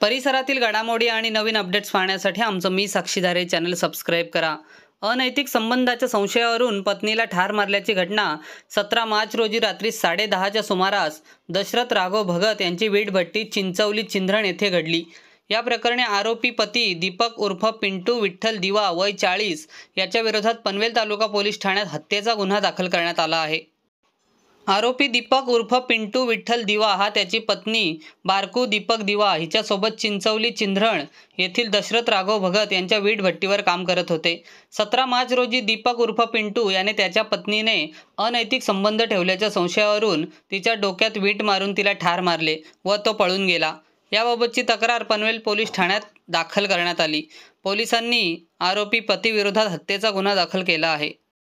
परिसरातील घडामोडी आणि नवीन अपडेट्स पाहण्यासाठी आमचं मी साक्षीधारे चॅनल सबस्क्राईब करा अनैतिक संबंधाच्या संशयावरून पत्नीला ठार मारल्याची घटना सतरा मार्च रोजी रात्री साडेदहाच्या सुमारास दशरथ राघव भगत यांची वीटभट्टी चिंचवली चिंधरण येथे घडली या प्रकरणी आरोपी पती दीपक उर्फ पिंटू विठ्ठल दिवा वय चाळीस याच्या विरोधात पनवेल तालुका पोलीस ठाण्यात हत्येचा गुन्हा दाखल करण्यात आला आहे आरोपी दीपक उर्फ पिंटू विठ्ठल दिवा हा त्याची पत्नी बारकू दीपक दिवा हिच्यासोबत चिंचवली चिंधरण येथील दशरथ राघव भगत यांच्या वीट भट्टीवर काम करत होते सतरा मार्च रोजी दीपक उर्फ पिंटू याने त्याच्या पत्नीने अनैतिक संबंध ठेवल्याच्या संशयावरून तिच्या डोक्यात वीट मारून तिला ठार मारले व तो पळून गेला याबाबतची तक्रार पनवेल पोलीस ठाण्यात दाखल करण्यात आली पोलिसांनी आरोपी पतीविरोधात हत्येचा गुन्हा दाखल केला आहे